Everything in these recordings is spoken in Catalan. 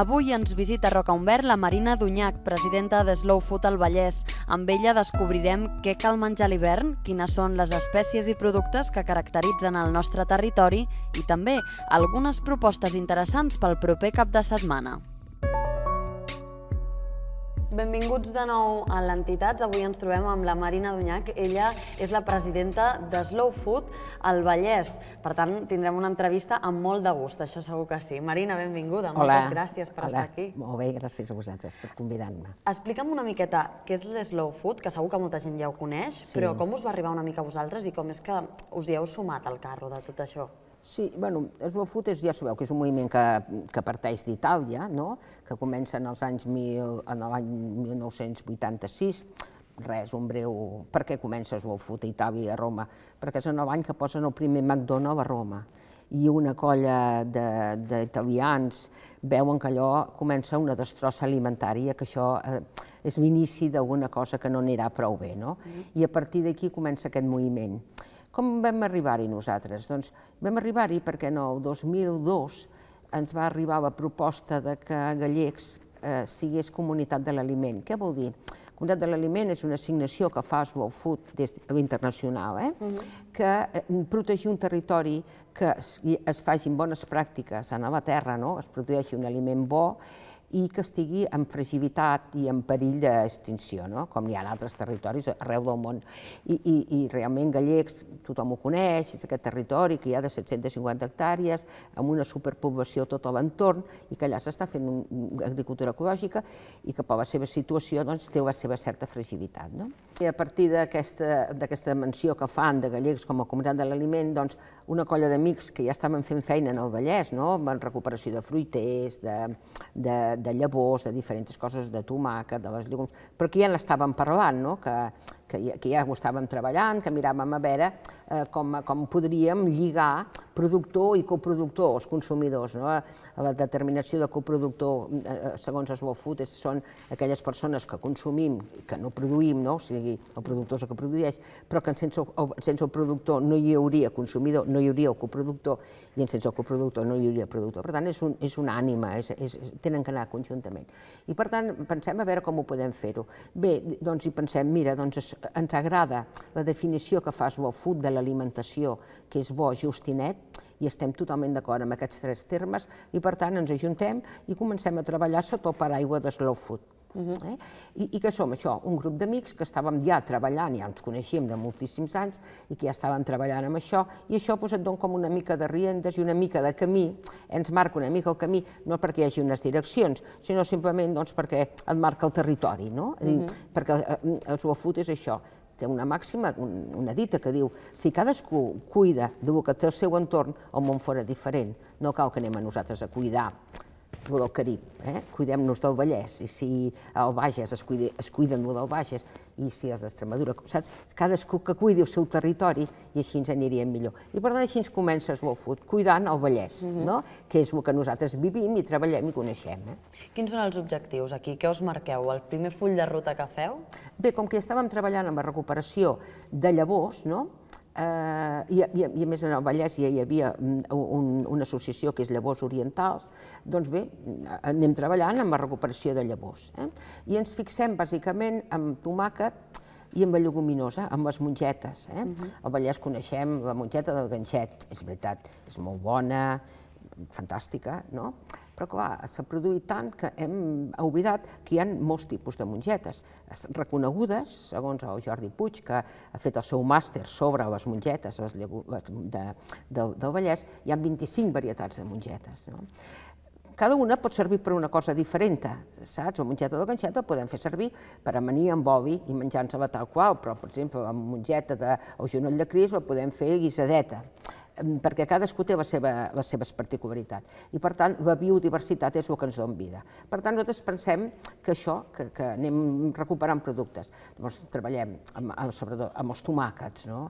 Avui ens visita Roca Umbert la Marina Dunyac, presidenta de Slow Food al Vallès. Amb ella descobrirem què cal menjar a l'hivern, quines són les espècies i productes que caracteritzen el nostre territori i també algunes propostes interessants pel proper cap de setmana. Benvinguts de nou a l'Entitats. Avui ens trobem amb la Marina Dunyac. Ella és la presidenta de Slow Food al Vallès. Per tant, tindrem una entrevista amb molt de gust, això segur que sí. Marina, benvinguda. Hola. Moltes gràcies per Hola. estar aquí. Molt bé, gràcies a vosaltres per convidar-me. Explica'm una miqueta què és l'Slow Food, que segur que molta gent ja ho coneix, sí. però com us va arribar una mica a vosaltres i com és que us hi heu sumat al carro de tot això? Sí, bueno, Slowfoot és, ja sabeu que és un moviment que, que parteix d'Itàlia, no? que comença en els anys en l'any 1986, res, un breu... Per què comença food a Itàlia i a Roma? Perquè és en l'any que posen el primer McDonald's a Roma i una colla d'italians veuen que allò comença una destrossa alimentària, que això eh, és l'inici d'alguna cosa que no anirà prou bé, no? Mm. I a partir d'aquí comença aquest moviment. Com vam arribar-hi nosaltres? Doncs vam arribar-hi perquè en el 2002 ens va arribar la proposta de que Gallecs eh, sigués comunitat de l'aliment. Què vol dir? Comunitat de l'aliment és una assignació que fa Slow Food des de internacional, eh? Mhm. que eh, protegir un territori que es, es facin bones pràctiques, a la terra, no? es produeixi un aliment bo, i que estigui en fragilitat i en perill d'extinció, no? com hi ha en altres territoris arreu del món. I, i, i realment Gallecs, tothom ho coneix, és aquest territori que hi ha de 750 hectàrees, amb una superpoblació tot a l'entorn, i que allà s'està fent un, agricultura ecològica i que per la seva situació doncs, té la seva certa fragilitat. No? I a partir d'aquesta menció que fan de Gallecs com a comunitat de l'aliment, doncs, una colla d'amics que ja estaven fent feina en el Vallès, no? en recuperació de fruiters, de, de de llavors, de diferents coses, de tomàquet, de les llums, però aquí ja n'estàvem parlant, no? que que ja, que ja ho estàvem treballant, que miràvem a veure eh, com, com podríem lligar productor i coproductor, els consumidors. No? Eh, la determinació de coproductor, eh, eh segons es Food, és, són aquelles persones que consumim, que no produïm, no? o sigui, el productor és el que produeix, però que sense, el, sense el productor no hi hauria consumidor, no hi hauria el coproductor, i sense el coproductor no hi hauria productor. Per tant, és, un, és una ànima, és, és, tenen que anar conjuntament. I per tant, pensem a veure com ho podem fer-ho. Bé, doncs hi pensem, mira, doncs es, ens agrada la definició que fa Slow Food de l'alimentació, que és bo, just i net, i estem totalment d'acord amb aquests tres termes, i per tant ens ajuntem i comencem a treballar sota el paraigua de Slow Food. Uh -huh. eh? I, I que som això, un grup d'amics que estàvem ja treballant, ja ens coneixíem de moltíssims anys, i que ja estàvem treballant amb això, i això doncs, et dona com una mica de riendes i una mica de camí, ens marca una mica el camí, no perquè hi hagi unes direccions, sinó simplement doncs, perquè et marca el territori, no? Uh -huh. Perquè eh, el Suafut és això, té una màxima, una dita que diu si cadascú cuida del que té el seu entorn, el món fora diferent. No cal que anem a nosaltres a cuidar el del Carib, eh? cuidem-nos del Vallès, i si el Bages es, cuide, es cuiden del Bages, i si els d'Extremadura, saps? Cadascú que cuidi el seu territori i així ens aniríem millor. I per tant així ens comença Slow Food, cuidant el Vallès, mm -hmm. no? que és el que nosaltres vivim i treballem i coneixem. Eh? Quins són els objectius aquí? Què us marqueu? El primer full de ruta que feu? Bé, com que ja estàvem treballant amb la recuperació de llavors, no? Eh, i, i, I a més en el Vallès ja hi havia mm, un, una associació que és Llavors Orientals, doncs bé, anem treballant amb la recuperació de llavors. Eh? I ens fixem bàsicament en tomàquet i amb la lleguminosa, amb les mongetes. Eh? Uh mhm. -huh. Al Vallès coneixem la mongeta del ganxet, és veritat, és molt bona, fantàstica, no? Però, clar, s'ha produït tant que hem oblidat que hi ha molts tipus de mongetes, reconegudes, segons el Jordi Puig, que ha fet el seu màster sobre les mongetes les de, de, del Vallès, hi ha 25 varietats de mongetes. No? cada una pot servir per una cosa diferent, saps? La mongeta de ganxeta la podem fer servir per amanir amb oli i menjar-nos-la tal qual, però, per exemple, la mongeta de, o genoll de cris la podem fer guisadeta perquè cadascú té la seva, les seves particularitats. I, per tant, la biodiversitat és el que ens dona vida. Per tant, nosaltres pensem que això, que, que anem recuperant productes. Llavors, treballem amb, amb, sobretot amb els tomàquets, no?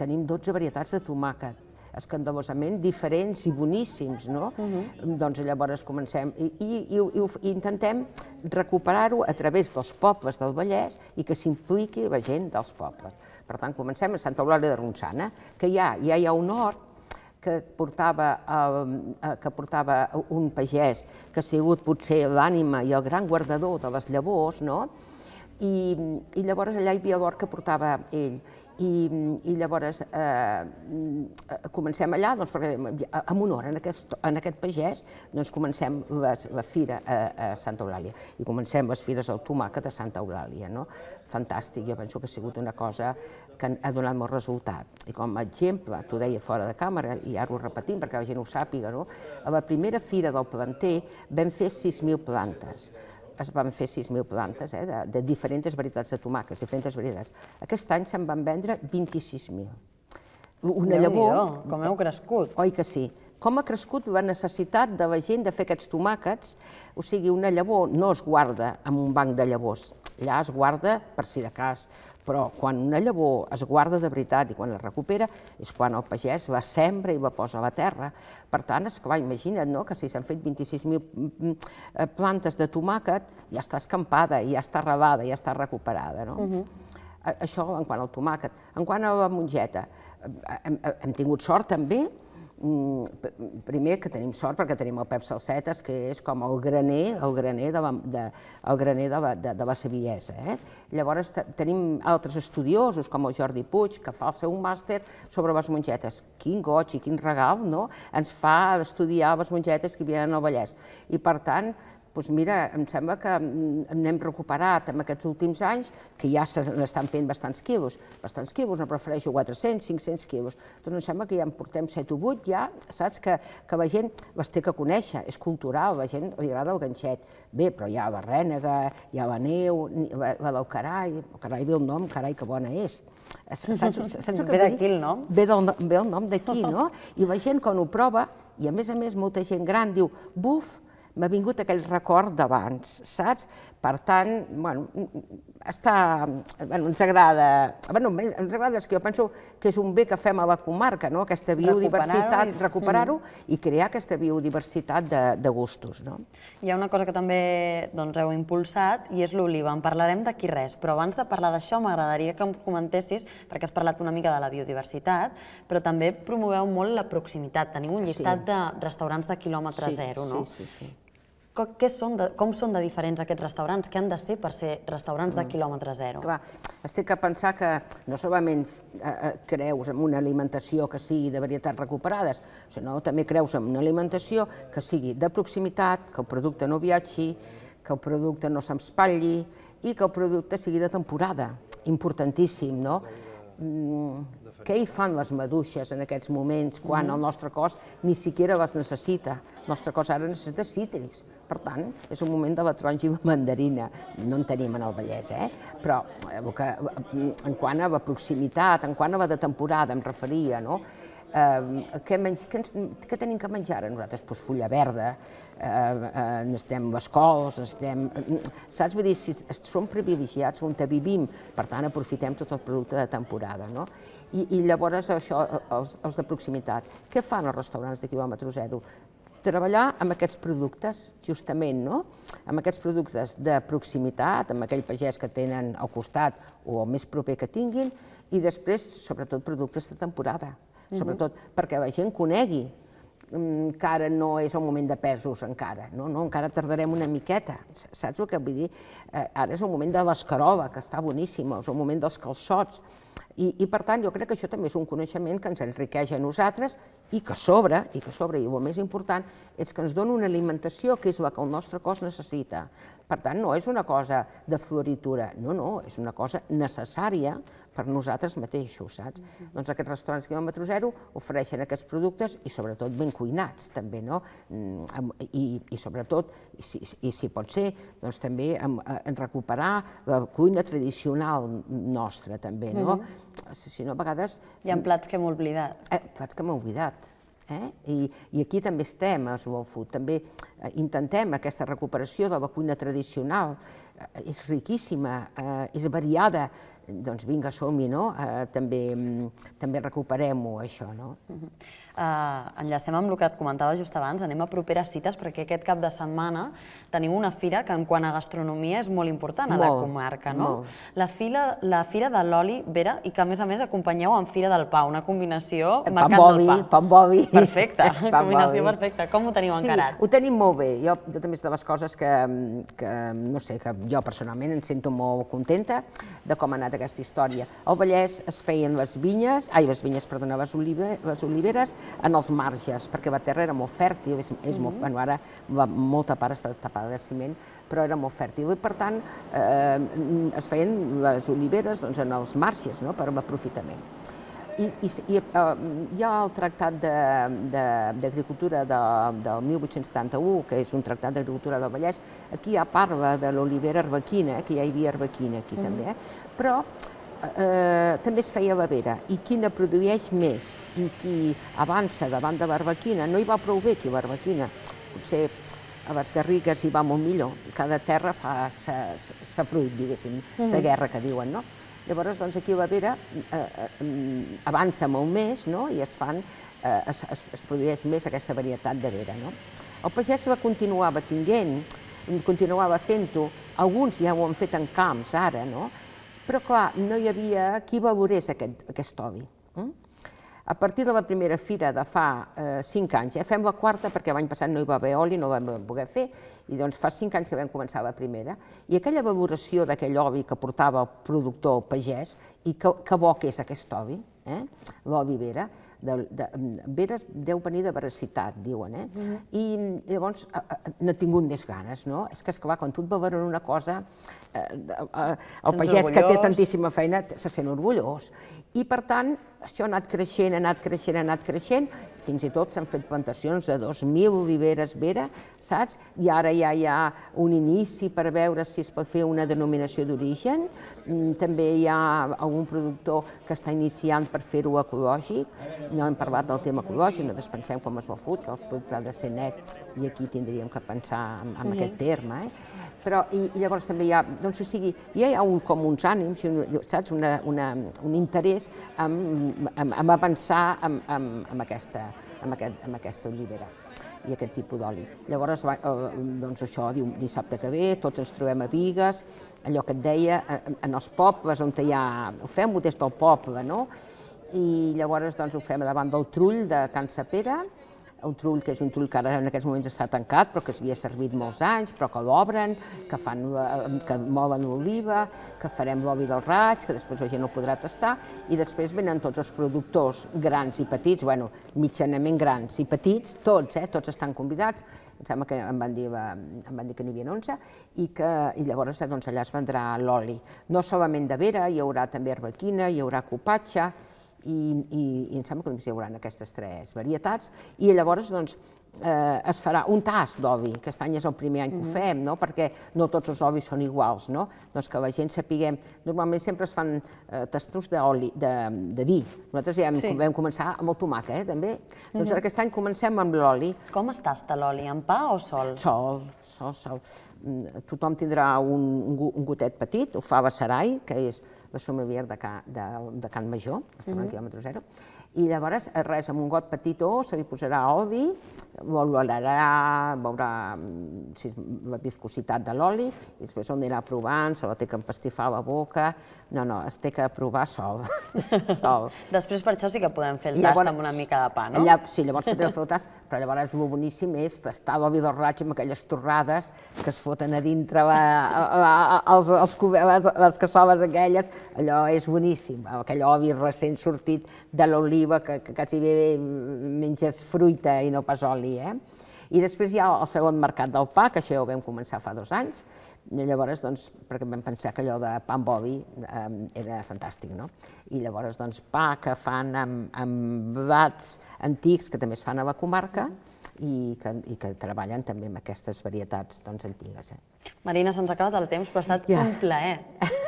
Tenim 12 varietats de tomàquet escandalosament diferents i boníssims, no? Uh mhm. -huh. Doncs llavors comencem i, i, i, i, intentem recuperar-ho a través dels pobles del Vallès i que s'impliqui la gent dels pobles. Per tant, comencem a Santa Eulàlia de Ronçana, que ja, ja hi ha un hort que portava, um, eh, que portava un pagès que ha sigut potser l'ànima i el gran guardador de les llavors, no? i, i llavors allà hi havia l'or que portava ell. I, i llavors eh, eh comencem allà, doncs, perquè amb honor en aquest, en aquest pagès, doncs comencem les, la fira a, a Santa Eulàlia i comencem les fires del tomàquet de Santa Eulàlia, no? Fantàstic, jo penso que ha sigut una cosa que ha donat molt resultat. I com a exemple, t'ho deia fora de càmera, i ara ho repetim perquè la gent ho sàpiga, no? A la primera fira del planter vam fer 6.000 plantes es van fer 6.000 plantes eh, de, de diferents varietats de tomàquets, diferents varietats. Aquest any se'n van vendre 26.000. Una Déu llavor... Com heu crescut. Oi que sí. Com ha crescut la necessitat de la gent de fer aquests tomàquets? O sigui, una llavor no es guarda en un banc de llavors allà es guarda per si de cas, però quan una llavor es guarda de veritat i quan la recupera és quan el pagès va sembra i va posar a la terra. Per tant, és clar, imagina't no? que si s'han fet 26.000 mm, mm, eh, plantes de tomàquet, ja està escampada, ja està rebada, ja està recuperada. No? Uh -huh. Això en quant al tomàquet. En quant a la mongeta, eh, hem, hem tingut sort també Mm, primer que tenim sort perquè tenim el Pep Salsetes, que és com el graner, el graner de, de, el graner de, de, de la saviesa. Eh? Llavors tenim altres estudiosos, com el Jordi Puig, que fa el seu màster sobre les mongetes. Quin goig i quin regal no? ens fa estudiar les mongetes que vivien al Vallès. I per tant, doncs mira, em sembla que mm, n'hem recuperat en aquests últims anys, que ja n'estan fent bastants quilos, bastants quilos, no prefereixo 400, 500 quilos, doncs em sembla que ja en portem 7 o 8, ja saps que, que la gent les té que conèixer, és cultural, la gent li agrada el ganxet. Bé, però hi ha la rènega, hi ha la neu, la del carai, carai ve el nom, carai que bona és. saps, saps ve d'aquí el nom? Ve, del, ve el nom d'aquí, no? I la gent quan ho prova, i a més a més molta gent gran diu, buf, m'ha vingut aquell record d'abans, saps? Per tant, bueno, està, bueno, ens agrada, bueno, ens agrada, és que jo penso que és un bé que fem a la comarca, no? aquesta biodiversitat, recuperar-ho i... Recuperar mm. i crear aquesta biodiversitat de, de gustos. No? Hi ha una cosa que també doncs, heu impulsat i és l'oliva, en parlarem d'aquí res, però abans de parlar d'això m'agradaria que em comentessis, perquè has parlat una mica de la biodiversitat, però també promoveu molt la proximitat, teniu un llistat sí. de restaurants de quilòmetre sí, zero, no? Sí, sí, sí què són de, com són de diferents aquests restaurants? Què han de ser per ser restaurants de mm. quilòmetre zero? Clar, es té que pensar que no solament eh, eh, creus en una alimentació que sigui de varietats recuperades, sinó també creus en una alimentació que sigui de proximitat, que el producte no viatgi, que el producte no s'espatlli i que el producte sigui de temporada. Importantíssim, no? Mm què hi fan les maduixes en aquests moments quan mm. el nostre cos ni siquiera les necessita? El nostre cos ara necessita cítrics, per tant, és un moment de la taronja i la mandarina. No en tenim en el Vallès, eh? Però eh, que, eh, en quant a la proximitat, en quant a la de temporada, em referia, no? Eh, què, menys, què, ens, què tenim que menjar ara nosaltres? Pues doncs fulla verda, eh, eh, necessitem les cols, necessitem... Eh, saps? Vull dir, si som privilegiats on vivim, per tant, aprofitem tot el producte de temporada, no? I, i llavors això, els, els de proximitat. Què fan els restaurants de quilòmetre zero? treballar amb aquests productes, justament, no? amb aquests productes de proximitat, amb aquell pagès que tenen al costat o el més proper que tinguin, i després, sobretot, productes de temporada, uh -huh. sobretot perquè la gent conegui mm, que ara no és el moment de pesos encara, no, no, encara tardarem una miqueta, saps el que vull dir? Eh, ara és el moment de l'escarola, que està boníssima, és el moment dels calçots, i, I, per tant, jo crec que això també és un coneixement que ens enriqueix a nosaltres i que sobre, i que sobre, i el més important, és que ens dona una alimentació que és la que el nostre cos necessita. Per tant, no és una cosa de floritura, no, no, és una cosa necessària per nosaltres mateixos, saps? Mm -hmm. Doncs aquests restaurants quilòmetre zero ofereixen aquests productes i sobretot ben cuinats, també, no? Mm, I, i sobretot, i si, i si pot ser, doncs també en, eh, en recuperar la cuina tradicional nostra, també, no? Mm -hmm. Si no, a vegades... Hi ha plats que hem oblidat. Eh, plats que hem oblidat, Eh? I, I aquí també estem a Slow Food, també eh, intentem aquesta recuperació de la cuina tradicional, eh, és riquíssima, eh, és variada, doncs vinga, som-hi, no? Eh, també mm, també recuperem-ho, això, no? Uh -huh. uh, enllacem amb el que et comentava just abans, anem a properes cites, perquè aquest cap de setmana tenim una fira que en quant a gastronomia és molt important a molt, la comarca, no? Molt. La, fila, la Fira de l'Oli, Vera, i que a més a més acompanyeu amb Fira del Pa, una combinació marcant del pa. Pan bobi. Perfecte, pan combinació perfecta. Com ho teniu sí, encarat? Sí, ho tenim molt bé. Jo, jo també és de les coses que, que, no sé, que jo personalment em sento molt contenta de com ha anat d'aquesta història. Al Vallès es feien les vinyes, ai, les vinyes, perdona, les, olive, les oliveres en els marges, perquè la terra era molt fèrtil, és, és mm -hmm. molt, bueno, ara molta part està tapada de ciment, però era molt fèrtil, i per tant eh, es feien les oliveres doncs, en els marges no?, per l'aprofitament. I, i, i hi ha el Tractat d'Agricultura de, de, del 1871, que és un tractat d'agricultura del Vallès, aquí ja parla de l'olivera arbequina, eh, que ja hi havia arbequina aquí mm també, eh? però eh, eh també es feia la vera, i quina produeix més i qui avança davant de barbequina, no hi va prou bé aquí barbequina, potser a les Garrigues hi va molt millor, cada terra fa sa, sa fruit, diguéssim, mm -hmm. sa guerra que diuen, no? Llavors, doncs, aquí a Bavera eh, eh mm, avança molt més no? i es, fan, eh, es, es, es produeix més aquesta varietat de vera. No? El pagès va continuar batinguent, continuava fent-ho, alguns ja ho han fet en camps ara, no? però clar, no hi havia qui valorés aquest, aquest ovi. Mm? A partir de la primera fira de fa eh, cinc anys, ja fem la quarta perquè l'any passat no hi va haver oli, no vam poder fer, i doncs fa cinc anys que vam començar la primera, i aquella valoració d'aquell oli que portava el productor pagès, i que, que bo que és aquest oli, eh? l'oli vera, de, de, mm, vera deu venir de veracitat, diuen, eh? Mm -hmm. I, llavors n'ha tingut més ganes, no? És que, esclar, quan tu et valoren una cosa, eh, eh, el Sents pagès orgullós. que té tantíssima feina se sent orgullós. I, per tant, això ha anat creixent, ha anat creixent, ha anat creixent, fins i tot s'han fet plantacions de 2.000 viveres vera, saps? I ara ja hi ha un inici per veure si es pot fer una denominació d'origen. Mm, també hi ha algun productor que està iniciant per fer-ho ecològic. No hem parlat del tema ecològic, no pensem com es va fot, que el producte ha de ser net, i aquí tindríem que pensar en, en mm -hmm. aquest terme. Eh? Però, i, i llavors també hi ha, doncs, o sigui, hi ha un, com uns ànims, saps, una, una, un interès en, en, en avançar en, en, en, aquesta, en, aquest, en aquesta olivera i aquest tipus d'oli. Llavors, va, eh, doncs això, diu, dissabte que ve, tots ens trobem a Vigues, allò que et deia, en, en els pobles on hi ha... Ho fem, ho des del poble, no? I llavors doncs, ho fem davant del Trull de Can Sapera, un trull que és un trull que ara en aquests moments està tancat, però que s'havia servit molts anys, però que l'obren, que, fan, eh, que molen l'oliva, que farem l'oli del raig, que després la gent no podrà tastar, i després venen tots els productors grans i petits, bueno, mitjanament grans i petits, tots, eh, tots estan convidats, em sembla que em van dir, em van dir que n'hi havia 11, i, que, i llavors doncs, allà es vendrà l'oli. No solament de vera, hi haurà també herbequina, hi haurà copatxa, i, i, i em sembla que només hi haurà aquestes tres varietats, i llavors doncs, eh, es farà un tas d'ovi, aquest any és el primer any que ho mm. fem, no? perquè no tots els ovis són iguals, no? doncs que la gent sapiguem, normalment sempre es fan eh, tastos d'oli, de, de vi, nosaltres ja hem, sí. vam començar amb el tomàquet, eh, també, doncs mm -hmm. doncs aquest any comencem amb l'oli. Com es tasta l'oli, amb pa o sol? Sol, sol, sol. Mm, tothom tindrà un, un gotet petit, ho fa a Sarai, que és la sommelier de, Ca, de, de Can Major, que està mm -hmm. a quilòmetre mm-hmm. zero, i llavors, eh, res, amb un got petitó se li posarà oli, olorarà, veurà mm, si, la viscositat de l'oli, i després on anirà provant, se la té que empastifar a la boca... No, no, es té que provar sol. sol. després per això sí que podem fer el llavors, tast amb una mica de pa, no? Allà, sí, llavors podrem fer el tast, però llavors el boníssim és tastar l'oli del ratx amb aquelles torrades que es foten a dintre la, la, els, els, les, les cassoles aquelles, allò és boníssim, aquell oli recent sortit de l'oliva oliva, que, que quasi bé menges fruita i no pas oli, eh? I després hi ha el segon mercat del pa, que això ja ho vam començar fa dos anys, i llavors, doncs, perquè vam pensar que allò de pa amb bovi eh, era fantàstic, no? I llavors, doncs, pa que fan amb, amb bats antics, que també es fan a la comarca, mm i que, i que treballen també amb aquestes varietats doncs, antigues. Eh? Marina, se'ns ha acabat el temps, però ha estat ja. un plaer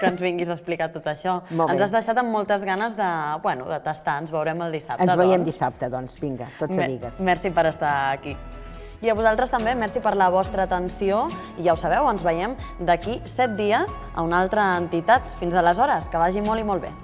que ens vinguis a explicar tot això. ens has deixat amb moltes ganes de, bueno, de tastar, ens veurem el dissabte. Ens veiem doncs. dissabte, doncs, vinga, tots Me amigues. Merci per estar aquí. I a vosaltres també, merci per la vostra atenció. I ja ho sabeu, ens veiem d'aquí set dies a una altra entitat. Fins aleshores, que vagi molt i molt bé.